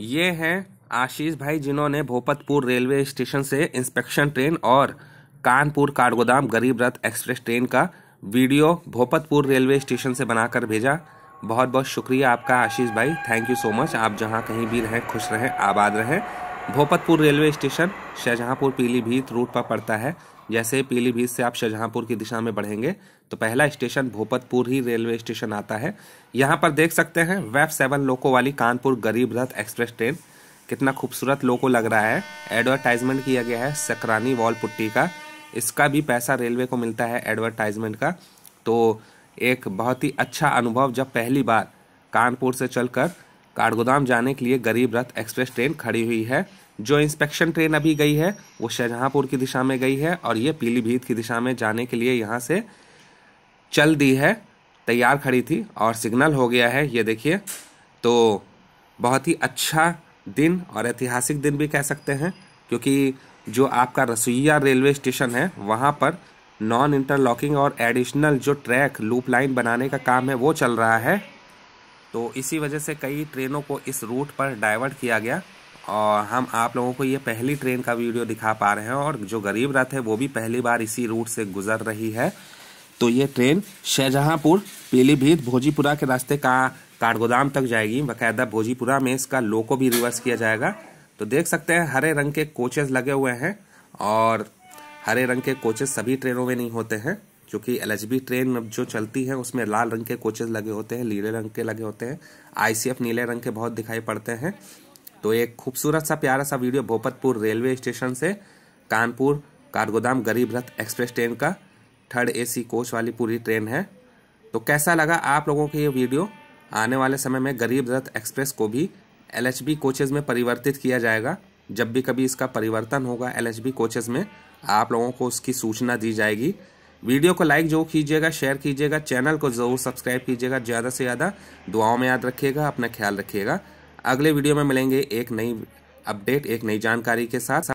ये हैं आशीष भाई जिन्होंने भोपतपुर रेलवे स्टेशन से इंस्पेक्शन ट्रेन और कानपुर काठगोदाम गरीब रथ एक्सप्रेस ट्रेन का वीडियो भोपतपुर रेलवे स्टेशन से बनाकर भेजा बहुत बहुत शुक्रिया आपका आशीष भाई थैंक यू सो मच आप जहाँ कहीं भी रहें खुश रहें आबाद रहें Bhopatpur railway station Shahjahanpur Pilibhit route पर पड़ता है जैसे पीलीभीत से आप शाहजहाँपुर की दिशा में बढ़ेंगे तो पहला स्टेशन भोपतपुर ही रेलवे स्टेशन आता है यहाँ पर देख सकते हैं वेब सेवन लोको वाली कानपुर गरीब रथ एक्सप्रेस ट्रेन कितना खूबसूरत लोको लग रहा है एडवर्टाइजमेंट किया गया है सकरानी वॉल पुट्टी का इसका भी पैसा रेलवे को मिलता है एडवर्टाइजमेंट का तो एक बहुत ही अच्छा अनुभव जब पहली बार कानपुर से चलकर काठगोदाम जाने के लिए गरीब रथ एक्सप्रेस ट्रेन खड़ी हुई है जो इंस्पेक्शन ट्रेन अभी गई है वो शाहजहाँपुर की दिशा में गई है और ये पीलीभीत की दिशा में जाने के लिए यहाँ से चल दी है तैयार खड़ी थी और सिग्नल हो गया है ये देखिए तो बहुत ही अच्छा दिन और ऐतिहासिक दिन भी कह सकते हैं क्योंकि जो आपका रसोईया रेलवे स्टेशन है वहाँ पर नॉन इंटरलॉकिंग और एडिशनल जो ट्रैक लूप लाइन बनाने का काम है वो चल रहा है तो इसी वजह से कई ट्रेनों को इस रूट पर डाइवर्ट किया गया और हम आप लोगों को ये पहली ट्रेन का वीडियो दिखा पा रहे हैं और जो गरीब रथ है वो भी पहली बार इसी रूट से गुजर रही है तो ये ट्रेन शाहजहाँपुर पीलीभीत भोजीपुरा के रास्ते का कारगोदाम तक जाएगी बाकायदा भोजीपुरा में इसका लोको भी रिवर्स किया जाएगा तो देख सकते हैं हरे रंग के कोचेज लगे हुए हैं और हरे रंग के कोचेज सभी ट्रेनों में नहीं होते हैं क्योंकि एल ट्रेन अब जो चलती है उसमें लाल रंग के कोचेज लगे होते हैं नीले रंग के लगे होते हैं एफ नीले रंग के बहुत दिखाई पड़ते हैं तो एक खूबसूरत सा प्यारा सा वीडियो भोपतपुर रेलवे स्टेशन से कानपुर कारगोदाम गरीब रथ एक्सप्रेस ट्रेन का थर्ड एसी कोच वाली पूरी ट्रेन है तो कैसा लगा आप लोगों को ये वीडियो आने वाले समय में गरीब रथ एक्सप्रेस को भी एल एच कोचेज में परिवर्तित किया जाएगा जब भी कभी इसका परिवर्तन होगा एल एच कोचेज में आप लोगों को उसकी सूचना दी जाएगी वीडियो को लाइक जरूर कीजिएगा शेयर कीजिएगा चैनल को ज़रूर सब्सक्राइब कीजिएगा ज़्यादा से ज़्यादा दुआओं में याद रखिएगा अपना ख्याल रखिएगा अगले वीडियो में मिलेंगे एक नई अपडेट एक नई जानकारी के साथ